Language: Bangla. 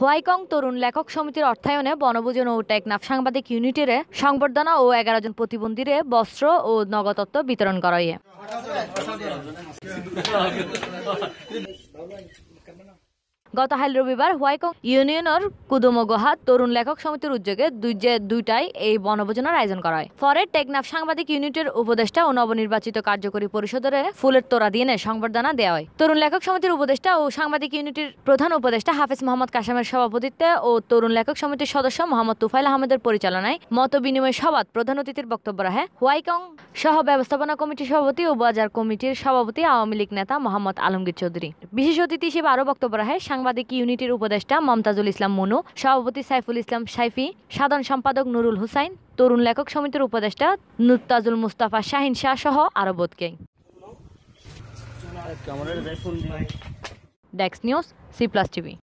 হোয়াইকং তরুণ লেখক সমিতির অর্থায়নে বনভোজন ও টেকনাফ সাংবাদিক ইউনিটের সংবর্ধনা ও এগারো জন প্রতিবন্ধীর বস্ত্র ও নগদত্ব বিতরণ করায় গত হাইল রবিবার হোয়াইকং ইউনিয়নের কুদুমগোহা তরুণ লেখক সমিতির উদ্যোগে দুইজে দুইটায় এই বনভোজনের আয়োজন করা হয় পরে টেকনাফ সাংবাদিক ইউনিটের উপদেষ্টা ও নবনির্বাচিত কার্যকরী পরিষদের ফুলের তোরা দিয়ে সংবর্ধনা দেওয়া হয় তরুণ লেখক সমিতির উপদেষ্টা ও সাংবাদিক ইউনিটের প্রধান উপদেষ্টা হাফিজ মোহাম্মদ কাসামের সভাপতিত্বে ও তরুণ লেখক সমিতির সদস্য মোহাম্মদ তুফাইল আহমেদের পরিচালনায় মত বিনিময় সভাত প্রধান অতিথির বক্তব্য রাখে হোয়াইকং সহ ব্যবস্থাপনা কমিটির সভাপতি ও বাজার কমিটির সভাপতি আওয়ামী লীগ নেতা মোহাম্মদ আলমগীর চৌধুরী বিশেষ অতিথি হিসেবে আরও বক্তব্য রাখে সাংবাদিক ইউনিটির উপদেষ্টা মমতাজুল ইসলাম মনু সভাপতি সাইফুল ইসলাম সাইফি সাধারণ সম্পাদক নুরুল হুসাইন তরুণ লেখক সমিতির উপদেষ্টা নুতাজুল মুস্তাফা শাহিন শাহ সহ আরো বোধকে ডেক্স নিউজ সি প্লাস টিভি